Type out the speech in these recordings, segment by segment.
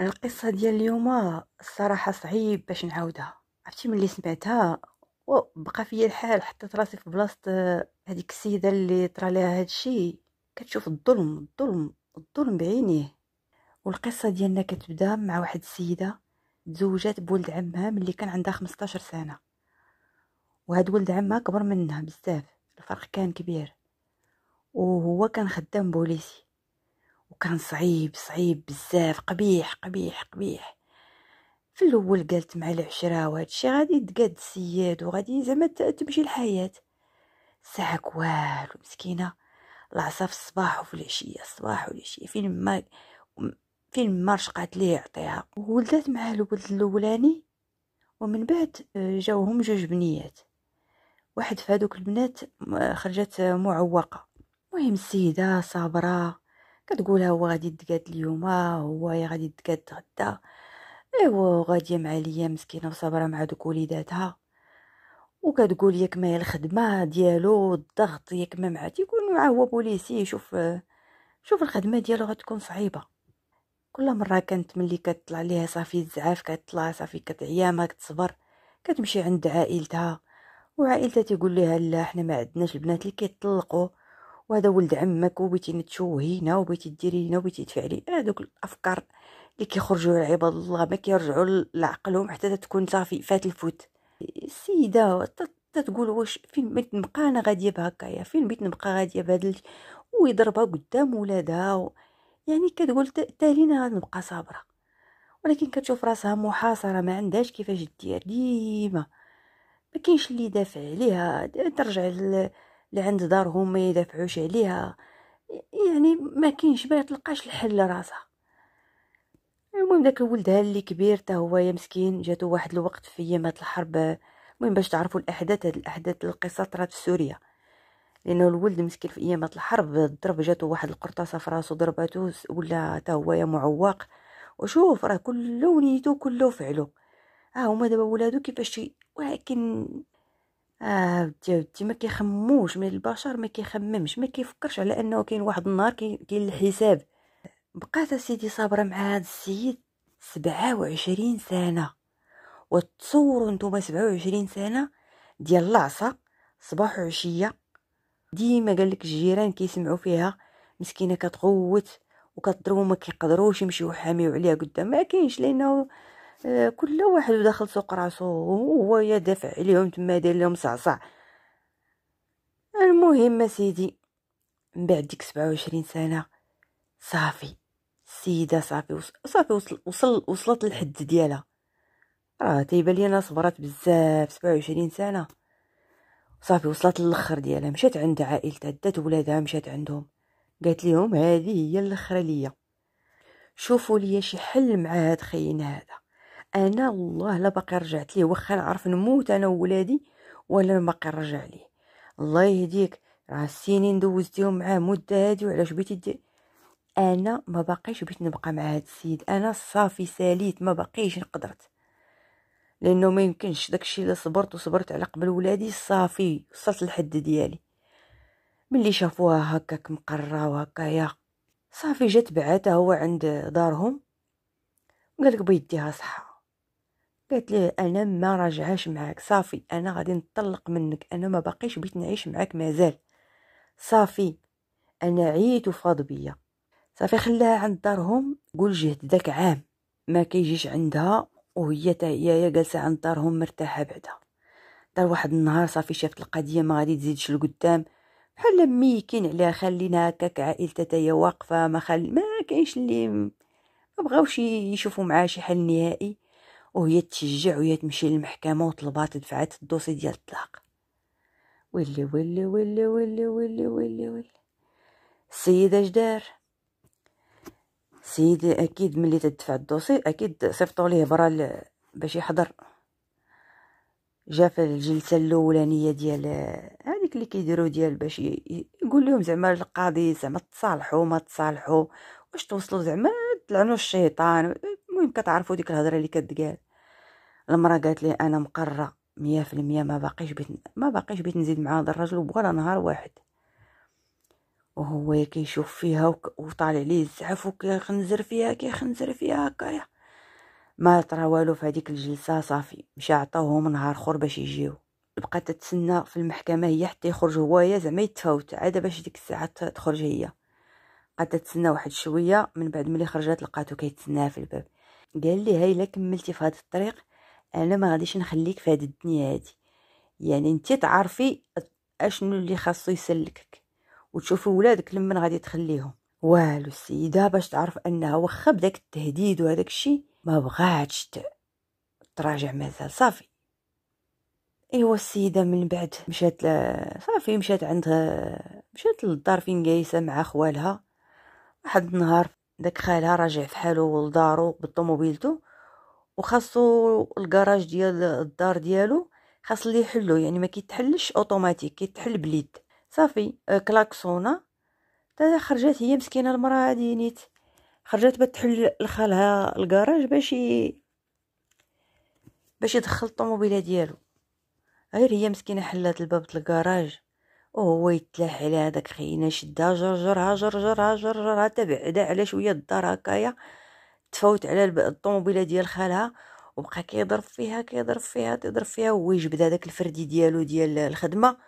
القصة ديال اليوم الصراحة صعيب باش نعاودها عرفتي ملي سمعتها وبقى فيا الحال حطيت راسي في بلاصه هذيك آه، السيده اللي طرا لها هادشي كتشوف الظلم الظلم الظلم بعينيه والقصه ديالنا كتبدا مع واحد السيده تزوجات بولد عمها ملي كان عندها 15 سنه وهاد ولد عمها كبر منها بزاف الفرق كان كبير وهو كان خدام بوليسي وكان صعيب صعيب بزاف قبيح قبيح قبيح في الاول قالت مع العشرة وهادشي غادي تقاد السيد وغادي زعما تمشي الحياة ساعك والو مسكينة العصا في الصباح وفي العشية الصباح والعشية فين ما فين ما رشقات ليه عطيها ولدات معاه الولد الاولاني ومن بعد آه، جاوهم جوج بنيات واحد في هذوك البنات خرجت معوقة مهم السيدة صابرة كتقول هو غادي يتقاد اليوم هو غادي يتقاد غدا ايوا غادي مع ليا مسكينه وصابره مع دوك وليداتها وكتقول ياك ما هي الخدمه ديالو الضغط ياك ما مع يكون مع هو بوليسي شوف شوف الخدمه ديالو غتكون صعيبه كل مره كانت ملي كتطلع ليها صافي الزعاف كتطلع صافي كتعيا ما كتصبر كتمشي عند عائلتها وعائلتها تيقول ليها لا حنا ما عندناش البنات اللي كيطلقوا وهذا ولد عمك وبيتي نتشوهينا وبيتي ديري هنا وبيتي تفعلي آه، دوك الافكار اللي كيخرجوا لعباد الله ما كيرجعوا لعقلهم حتى تكون صافي فات الفوت السيده تقول واش فين بغيت نبقى انا غاديه بهكايا فين بغيت نبقى غاديه بهذا ويضربها قدام ولادها و... يعني كتقول تالينا غادي نبقى صابره ولكن كتشوف راسها محاصره ما عندهاش كيفاش دير ديما ما كاينش اللي دافع عليها ترجع ل... اللي عند دارهم ما يدافعوش عليها يعني ما كاينش ما يطلقاش الحل لراسها المهم داك ولدها اللي كبير حتى هو يا مسكين جاتو واحد الوقت في ايامات الحرب المهم باش تعرفوا الاحداث هاد الاحداث القصه طرات في سوريا لانه الولد مسكين في ايامات الحرب ضرب جاتو واحد القرطاسه في راسو ضرباتو ولا حتى هو يا معوق وشوف راه كلو نيتو كله فعلو ها هما دابا ولادو كيفاش ولكن اه ودي ودي ما كيخموش من البشر ما كيخممش ما كيفكرش على انه كاين واحد النهار كاين الحساب بقات سيدي صابره مع هذا السيد 27 سنه وتصوروا نتوما 27 سنه ديال العصا صباح وعشيه ديما قال لك الجيران كيسمعوا فيها مسكينه كتغوت وكتضرب وما كيقدروش يمشيو يحاميو عليها قدام ما كاينش لانه آه، كل واحد داخل سوق راسو وهو يدافع عليهم تما داير لهم صعصع المهم سيدي من بعد ديك سبعة وعشرين سنة صافي السيدة صافي صافي وصل وصل وصلت للحد ديالها راه تيبان لينا صبرات بزاف سبعة وعشرين سنة صافي وصلت للاخر ديالها مشات عند عائلتها دات ولادها مشات عندهم قالت لهم هذه هي الاخره ليا شوفوا ليا شي حل مع هاد خينا هذا انا والله لا باقي رجعت ليه واخا نعرف نموت انا وولادي ولا باقي نرجع ليه الله يهديك راه السنين دوزتيهم معاه مده هادي وعلاش بغيتي دير انا ما باقيش بغيت نبقى مع هاد السيد انا صافي ساليت ما باقيش قدرت لانه ما يمكنش داكشي اللي صبرت وصبرت على قبل ولادي صافي وصلت للحد ديالي ملي شافوها هكاك مقرة وهكايا صافي جات بعاتها هو عند دارهم قالك بيديها صحه قالت ليه انا ما راجعاش معاك صافي انا غادي نطلق منك انا ما باقيش بغيت نعيش معاك مازال صافي انا عييت وفاض بيا صافي خلاها عند دارهم قول جهد داك عام ما كيجيش عندها وهي تا هي جالسه عند دارهم مرتاحه بعدها دار واحد النهار صافي شافت القضيه ما غادي تزيدش لقدام بحال ميكين عليها خلينا هكاك عائلتها هي واقفه ما خل ما كاينش اللي ما بغاوش يشوفوا معها شي حل نهائي وهي تشجع وهي تمشي للمحكمه وطلبات دفعات الدوسي ديال الطلاق ويلي ويلي ويلي ويلي ويلي ويلي ويلي السيد اش دار السيد اكيد ملي تدفع الدوسي اكيد صيفطوا ليه برا باش يحضر جا في الجلسه الاولانيه ديال هذيك اللي كيديروا ديال باش يقول لهم زعما القاضي زعما تصالحوا ما تصالحوا واش توصلوا زعما تلعنوا الشيطان المهم كتعرفوا ديك الهضره اللي كتقال المراه قالت لي انا مقرره مية في المية ما باقيش بيت ما باقيش بيت نزيد مع هذا الرجل ولا نهار واحد وهو كيشوف فيها وك... وطالع ليه الزعف وكيخنزر فيها كيخنزر فيها هكايا ما طرا والو في هذيك الجلسه صافي مشى عطاوهم نهار اخر باش يجيو بقات تتسنى في المحكمه هي حتى يخرج هويا زعما يتفاوت عاد باش ديك الساعه تخرج هي بقات تتسنى واحد شويه من بعد ملي خرجت لقاتو كيتسناها في الباب قال لي هاي الا كملتي في هذا الطريق انا ما غاديش نخليك في هذه الدنيا هذه يعني انت تعرفي اشنو اللي خاصو يسلكك وتشوفي ولادك لمن غادي تخليهم والو السيده باش تعرف انها واخا بداك التهديد وهذاك الشيء ما بغاتش تراجع مازال صافي ايوا السيده من بعد مشات ل... صافي مشات عند مشات للدار فين جايسه مع خوالها واحد النهار داك خالها راجع فحالو لدارو بالطوموبيلتو وخاصو الكراج ديال الدار ديالو خاص اللي يحلو يعني ما كيتحلش اوتوماتيك كيتحل باليد صافي آه، كلاكسونا تا خرجت هي مسكينه المراه هادي نيت خرجت تحل لخالها الكراج باش ي... باش يدخل الطوموبيله ديالو غير هي مسكينه حلات الباب الكراج وهو يتلاح على هذاك خينا شدها جرجرها جرجرها جرجرها تبعدا على شويه الدار هكايا تفوت على الطوموبيله ديال خالها وبقى كيضرب فيها كيضرب فيها تضرب فيها هو يجبد هذاك الفردي ديالو ديال الخدمه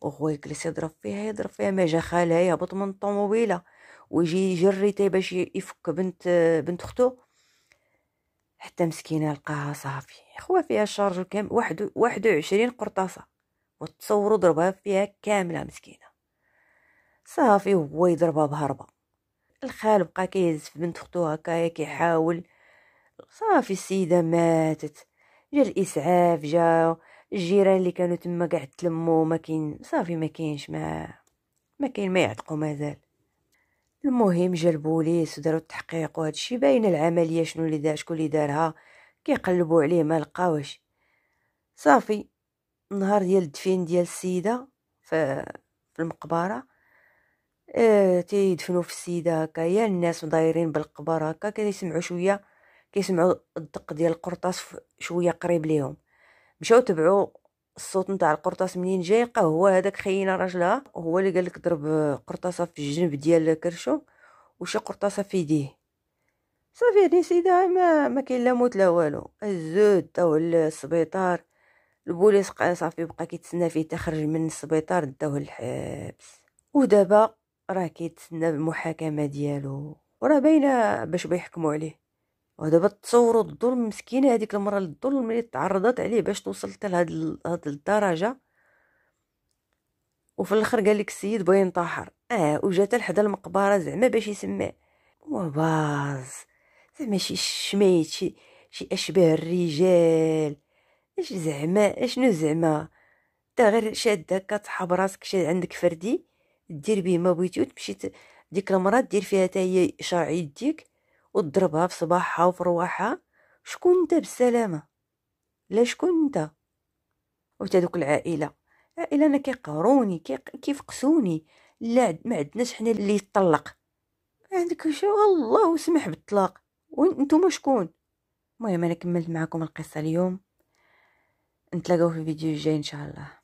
وهو يجلس يضرب فيها يضرب فيها ما جا خالها يهبط من الطوموبيله ويجي يجري تي باش يفك بنت بنت اختو حتى مسكينه لقاها صافي خوا فيها الشارجو كامل واحد واحد وعشرين قرطاسه وتصوروا ضربها فيها كامله مسكينه صافي هو يضربها بهربه الخال بقى كيهز في بنت اختو هكايا كيحاول صافي السيده ماتت جا الاسعاف جا الجيران اللي كانوا تما قاع تلمو ما كاين صافي ما كاينش ما ما كاين ما يعتقو مازال المهم جا البوليس وداروا التحقيق وهذا الشيء باين العمليه شنو اللي دار شكون اللي دارها كيقلبوا عليه ما لقاوش صافي النهار ديال الدفين ديال السيده في المقبره آه، تيدفنوا في السيده يا الناس دايرين بالقبر هكا كيسمعوا شويه كيسمعوا الدق ديال القرطاس شويه قريب ليهم مشاو تبعوا الصوت نتاع القرطاس منين جاي قا هو هذاك خينا راجلها هو اللي قال لك ضرب قرطاسه في الجنب ديال كرشو وشي قرطاسه في يديه صافي هذه السيده ما ما كاين لا موت لا والو الزود داوه للسبيطار البوليس صافي بقى كيتسنى فيه تخرج من السبيطار داوه للحبس ودابا راه كيتسنى المحاكمه ديالو وراه باينه باش بيحكموا عليه ودابا تصوروا الظلم مسكينه هذيك المره الظلم اللي تعرضت عليه باش توصل حتى لهاد الدرجه وفي الاخر قال لك السيد بغا ينتحر اه وجات لحدا المقبره زعما باش يسمع وباز زعما شي شميت شي شي اشباه الرجال اش زعما اشنو زعما تا غير شاد هكا تحب راسك شاد عندك فردي دير به ما بغيتي وتمشي ديك المرة دير فيها حتى هي شرع يديك وتضربها في صباحها وفي رواحها شكون انت بالسلامة لا شكون انت وتا دوك العائلة العائلة انا كيقهروني كيفقسوني لا ما عندناش حنا اللي يطلق عندك شو والله وسمح بالطلاق وانتم شكون المهم انا كملت معكم القصه اليوم نتلاقاو في الفيديو الجاي ان شاء الله